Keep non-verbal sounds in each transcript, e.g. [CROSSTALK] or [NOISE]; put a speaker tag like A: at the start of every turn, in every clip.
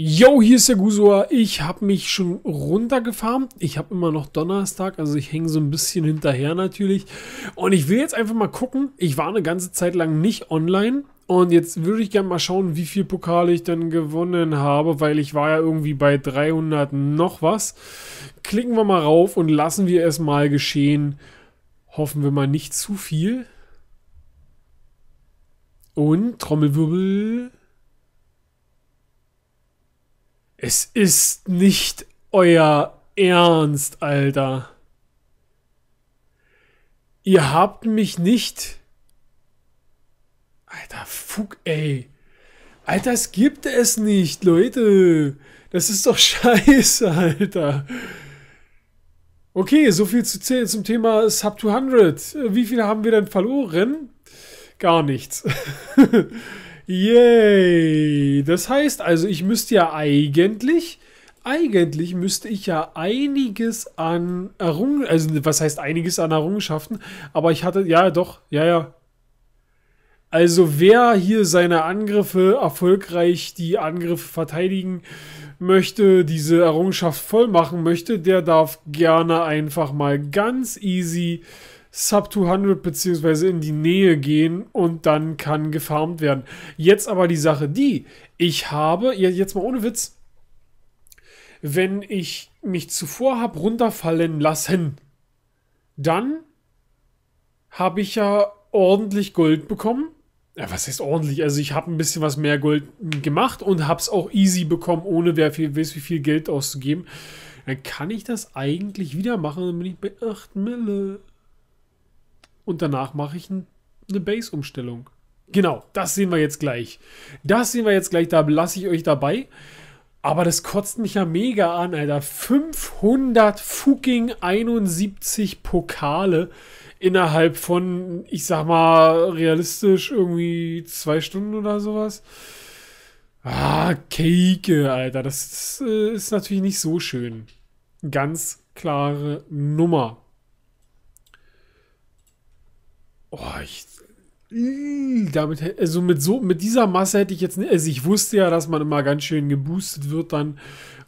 A: Yo, hier ist der Gusua. Ich habe mich schon runtergefarmt. Ich habe immer noch Donnerstag, also ich hänge so ein bisschen hinterher natürlich. Und ich will jetzt einfach mal gucken. Ich war eine ganze Zeit lang nicht online. Und jetzt würde ich gerne mal schauen, wie viel Pokale ich dann gewonnen habe, weil ich war ja irgendwie bei 300 noch was. Klicken wir mal rauf und lassen wir es mal geschehen. Hoffen wir mal nicht zu viel. Und Trommelwirbel. Es ist nicht euer Ernst, Alter. Ihr habt mich nicht. Alter, fuck, ey. Alter, es gibt es nicht, Leute. Das ist doch [LAUGHS] scheiße, Alter. Okay, so viel zu zählen zum Thema Sub 200. Wie viele haben wir denn verloren? Gar nichts. [LAUGHS] Yay! Das heißt also, ich müsste ja eigentlich, eigentlich müsste ich ja einiges an Errungenschaften, also was heißt einiges an Errungenschaften, aber ich hatte, ja doch, ja, ja. Also wer hier seine Angriffe erfolgreich die Angriffe verteidigen möchte, diese Errungenschaft voll machen möchte, der darf gerne einfach mal ganz easy äh, Sub 200 beziehungsweise in die Nähe gehen und dann kann gefarmt werden. Jetzt aber die Sache die, ich habe, jetzt mal ohne Witz, wenn ich mich zuvor habe runterfallen lassen, dann habe ich ja ordentlich Gold bekommen. Ja, was heißt ordentlich? Also ich habe ein bisschen was mehr Gold gemacht und habe es auch easy bekommen, ohne wer viel, weiß wie viel Geld auszugeben. Dann kann ich das eigentlich wieder machen, dann bin ich bei 8 Mille und danach mache ich eine Base-Umstellung. Genau, das sehen wir jetzt gleich. Das sehen wir jetzt gleich, da lasse ich euch dabei. Aber das kotzt mich ja mega an, Alter. 500 fucking 71 Pokale innerhalb von, ich sag mal, realistisch irgendwie zwei Stunden oder sowas. Ah, Keike, Alter. Das äh, ist natürlich nicht so schön. Ganz klare Nummer. Oh, ich, hm, damit, also mit so, mit dieser Masse hätte ich jetzt nicht, also ich wusste ja, dass man immer ganz schön geboostet wird dann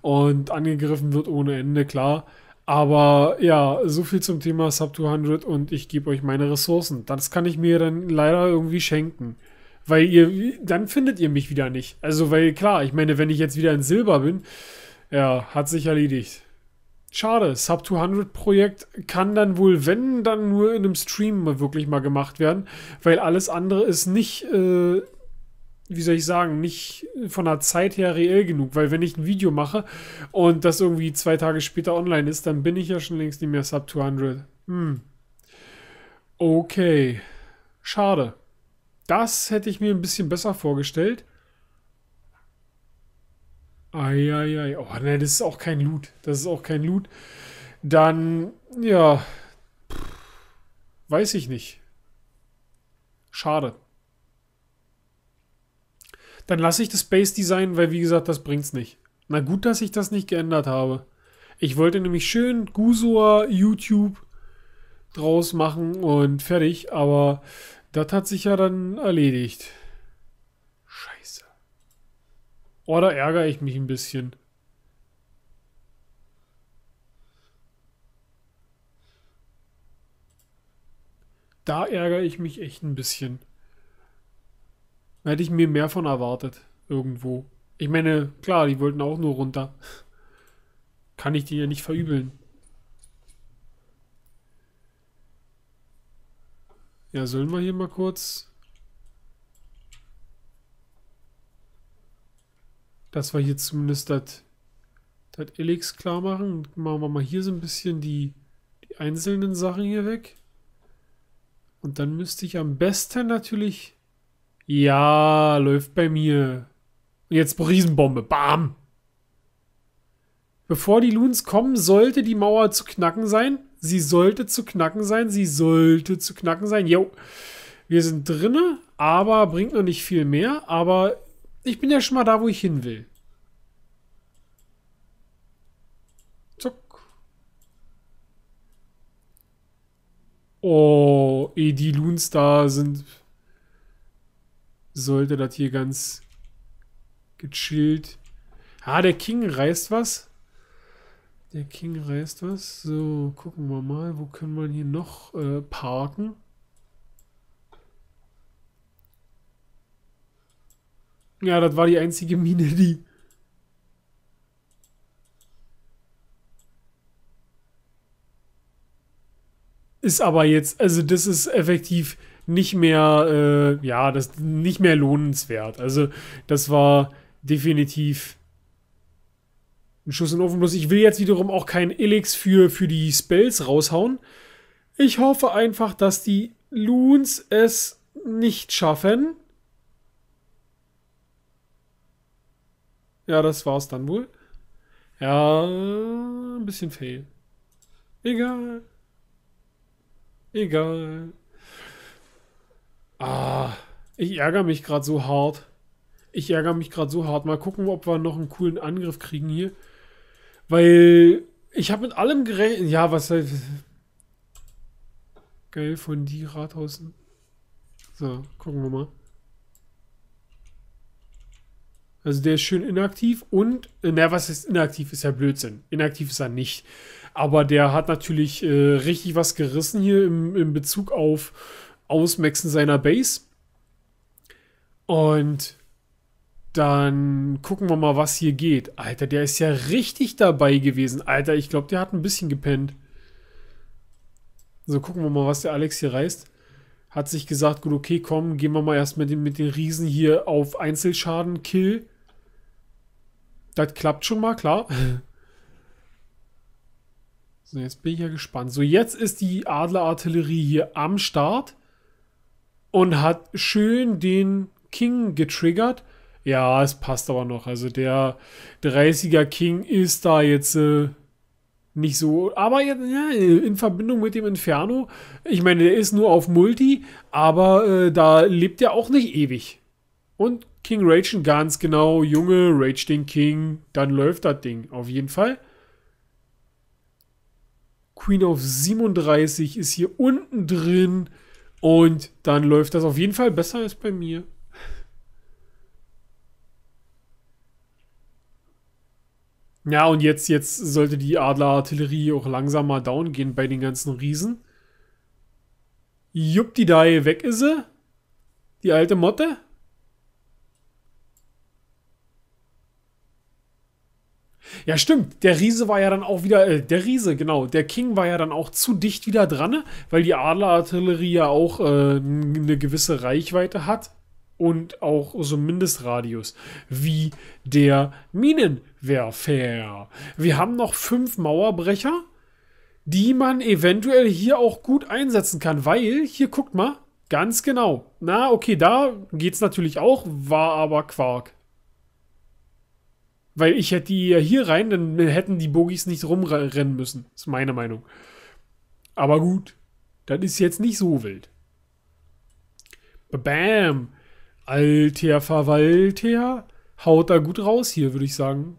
A: und angegriffen wird ohne Ende, klar. Aber ja, so viel zum Thema Sub 200 und ich gebe euch meine Ressourcen. Das kann ich mir dann leider irgendwie schenken. Weil ihr, dann findet ihr mich wieder nicht. Also, weil klar, ich meine, wenn ich jetzt wieder in Silber bin, ja, hat sich erledigt. Schade, Sub 200 Projekt kann dann wohl, wenn, dann nur in einem Stream wirklich mal gemacht werden, weil alles andere ist nicht, äh, wie soll ich sagen, nicht von der Zeit her reell genug, weil wenn ich ein Video mache und das irgendwie zwei Tage später online ist, dann bin ich ja schon längst nicht mehr Sub 200. Hm. Okay. Schade. Das hätte ich mir ein bisschen besser vorgestellt. Eieiei. Oh, ne, das ist auch kein Loot. Das ist auch kein Loot. Dann, ja. Weiß ich nicht. Schade. Dann lasse ich das Base Design, weil wie gesagt, das bringt's nicht. Na gut, dass ich das nicht geändert habe. Ich wollte nämlich schön Gusor YouTube draus machen und fertig, aber das hat sich ja dann erledigt. Oh, da ärgere ich mich ein bisschen. Da ärgere ich mich echt ein bisschen. hätte ich mir mehr von erwartet. Irgendwo. Ich meine, klar, die wollten auch nur runter. Kann ich die ja nicht verübeln. Ja, sollen wir hier mal kurz dass wir hier zumindest das Elix klar machen. Machen wir mal hier so ein bisschen die, die einzelnen Sachen hier weg. Und dann müsste ich am besten natürlich... Ja, läuft bei mir. Und jetzt Riesenbombe. Bam! Bevor die Loons kommen, sollte die Mauer zu knacken sein. Sie sollte zu knacken sein. Sie sollte zu knacken sein. Jo. Wir sind drinne, aber bringt noch nicht viel mehr. Aber ich bin ja schon mal da, wo ich hin will. Zuck. Oh, eh die Loons da sind, sollte das hier ganz gechillt. Ah, der King reißt was. Der King reißt was. So, gucken wir mal, wo können wir hier noch äh, parken? Ja, das war die einzige Mine, die. Ist aber jetzt, also das ist effektiv nicht mehr, äh, ja, das nicht mehr lohnenswert. Also das war definitiv ein Schuss in den Ofen. Bloß ich will jetzt wiederum auch keinen Elix für, für die Spells raushauen. Ich hoffe einfach, dass die Loons es nicht schaffen, Ja, das war's dann wohl. Ja, ein bisschen fail. Egal. Egal. Ah, ich ärgere mich gerade so hart. Ich ärgere mich gerade so hart. Mal gucken, ob wir noch einen coolen Angriff kriegen hier. Weil ich habe mit allem gerechnet. Ja, was halt. Geil, von die Rathausen. So, gucken wir mal. Also der ist schön inaktiv und, äh, na, was ist inaktiv, ist ja Blödsinn. Inaktiv ist er nicht. Aber der hat natürlich äh, richtig was gerissen hier im, im Bezug auf Ausmaxen seiner Base. Und dann gucken wir mal, was hier geht. Alter, der ist ja richtig dabei gewesen. Alter, ich glaube, der hat ein bisschen gepennt. So, gucken wir mal, was der Alex hier reißt hat sich gesagt, gut, okay, komm, gehen wir mal erst mit den, mit den Riesen hier auf Einzelschaden Kill. Das klappt schon mal, klar. [LAUGHS] So, jetzt bin ich ja gespannt. So, jetzt ist die Adlerartillerie hier am Start und hat schön den King getriggert. Ja, es passt aber noch. Also der 30er King ist da jetzt äh, nicht so. Aber ja, in Verbindung mit dem Inferno, ich meine, der ist nur auf Multi, aber äh, da lebt er auch nicht ewig. Und King Ragen ganz genau, Junge, Rage den King, dann läuft das Ding auf jeden Fall. Queen auf 37 ist hier unten drin und dann läuft das auf jeden Fall besser als bei mir. Ja, und jetzt, jetzt sollte die Adlerartillerie auch langsam mal down gehen bei den ganzen Riesen. Juppdidei, weg ist sie. Die alte Motte. Ja, stimmt. Der Riese war ja dann auch wieder, äh, der Riese, genau. Der King war ja dann auch zu dicht wieder dran, weil die Adlerartillerie ja auch äh, eine gewisse Reichweite hat und auch so Mindestradius wie der Minenwerfer. Wir haben noch fünf Mauerbrecher, die man eventuell hier auch gut einsetzen kann, weil hier guckt mal, ganz genau. Na, okay, da geht's natürlich auch, war aber Quark. Weil ich hätte die hier rein, dann hätten die Bogies nicht rumrennen müssen. Ist meine Meinung. Aber gut, das ist jetzt nicht so wild. Bam! Alter Verwalter haut da gut raus hier, würde ich sagen.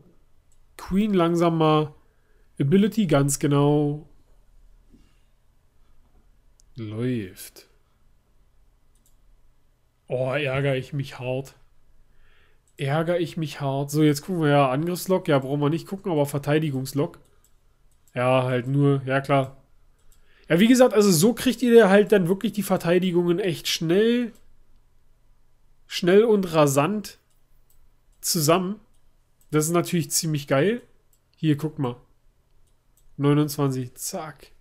A: Queen langsam mal. Ability ganz genau. Läuft. Oh, ärgere ich mich hart. Ärgere ich mich hart. So, jetzt gucken wir ja Angriffslok. Ja, brauchen wir nicht gucken, aber Verteidigungslok. Ja, halt nur. Ja, klar. Ja, wie gesagt, also so kriegt ihr halt dann wirklich die Verteidigungen echt schnell schnell und rasant zusammen. Das ist natürlich ziemlich geil. Hier, guck mal. 29, zack.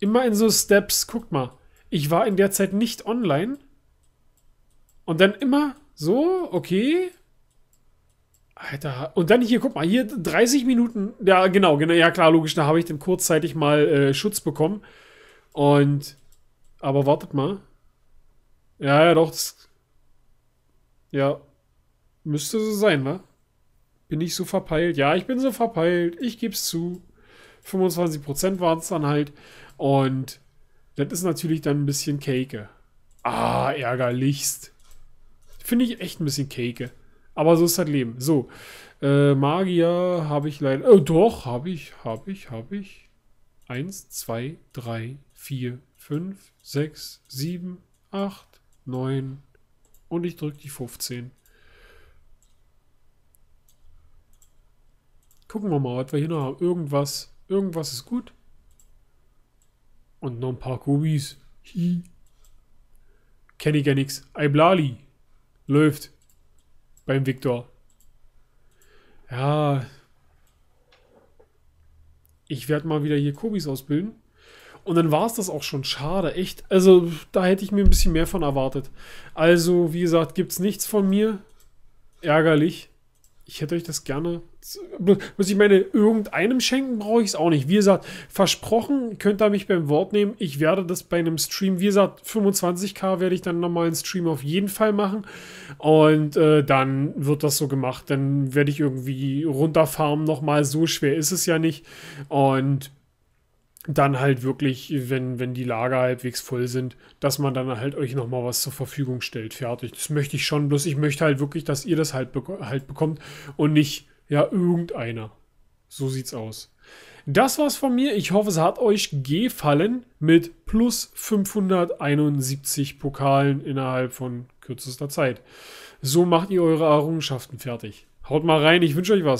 A: Immer in so Steps, guck mal. Ich war in der Zeit nicht online. Und dann immer so, okay. Alter. Und dann hier, guck mal, hier 30 Minuten. Ja, genau, genau. Ja, klar, logisch. Da habe ich dann kurzzeitig mal äh, Schutz bekommen. Und. Aber wartet mal. Ja, ja, doch. Das ja. Müsste so sein, ne? Bin ich so verpeilt? Ja, ich bin so verpeilt. Ich geb's zu. 25% waren es dann halt. Und das ist natürlich dann ein bisschen Cake. Ah, ärgerlichst. Finde ich echt ein bisschen Cake. Aber so ist das Leben. So. Äh, Magier habe ich leider. Oh, doch, habe ich, habe ich, habe ich. 1, 2, 3, 4, 5, 6, 7, 8, 9, und ich drücke die 15. Gucken wir mal, was wir hier noch haben. Irgendwas. Irgendwas ist gut. Und noch ein paar Kubis. Kenne ich ja nichts. Iblali. Läuft. Beim Viktor. Ja. Ich werde mal wieder hier Kubis ausbilden. Und dann war es das auch schon. Schade, echt. Also, da hätte ich mir ein bisschen mehr von erwartet. Also, wie gesagt, gibt es nichts von mir. Ärgerlich. Ich hätte euch das gerne. Muss ich meine, irgendeinem schenken brauche ich es auch nicht. Wie gesagt, versprochen, könnt ihr mich beim Wort nehmen. Ich werde das bei einem Stream, wie gesagt, 25k werde ich dann nochmal einen Stream auf jeden Fall machen. Und äh, dann wird das so gemacht. Dann werde ich irgendwie runterfarmen nochmal. So schwer ist es ja nicht. Und dann halt wirklich, wenn, wenn die Lager halbwegs voll sind, dass man dann halt euch nochmal was zur Verfügung stellt. Fertig. Das möchte ich schon, bloß ich möchte halt wirklich, dass ihr das halt, bek halt bekommt und nicht, ja, irgendeiner. So sieht's aus. Das war's von mir. Ich hoffe, es hat euch gefallen mit plus 571 Pokalen innerhalb von kürzester Zeit. So macht ihr eure Errungenschaften fertig. Haut mal rein, ich wünsche euch was.